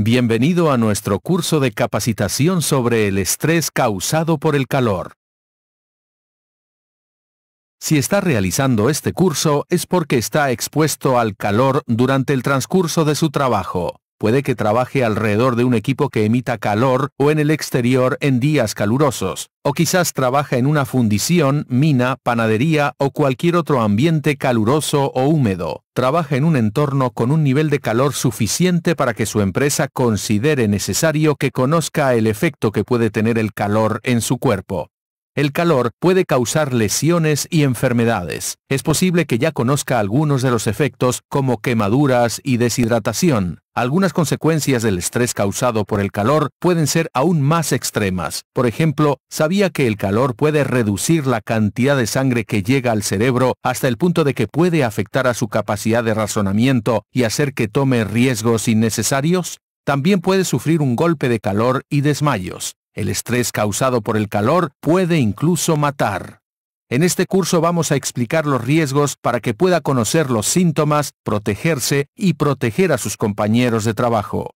Bienvenido a nuestro curso de capacitación sobre el estrés causado por el calor. Si está realizando este curso es porque está expuesto al calor durante el transcurso de su trabajo. Puede que trabaje alrededor de un equipo que emita calor o en el exterior en días calurosos, o quizás trabaja en una fundición, mina, panadería o cualquier otro ambiente caluroso o húmedo. Trabaja en un entorno con un nivel de calor suficiente para que su empresa considere necesario que conozca el efecto que puede tener el calor en su cuerpo. El calor puede causar lesiones y enfermedades. Es posible que ya conozca algunos de los efectos como quemaduras y deshidratación. Algunas consecuencias del estrés causado por el calor pueden ser aún más extremas. Por ejemplo, ¿sabía que el calor puede reducir la cantidad de sangre que llega al cerebro hasta el punto de que puede afectar a su capacidad de razonamiento y hacer que tome riesgos innecesarios? También puede sufrir un golpe de calor y desmayos. El estrés causado por el calor puede incluso matar. En este curso vamos a explicar los riesgos para que pueda conocer los síntomas, protegerse y proteger a sus compañeros de trabajo.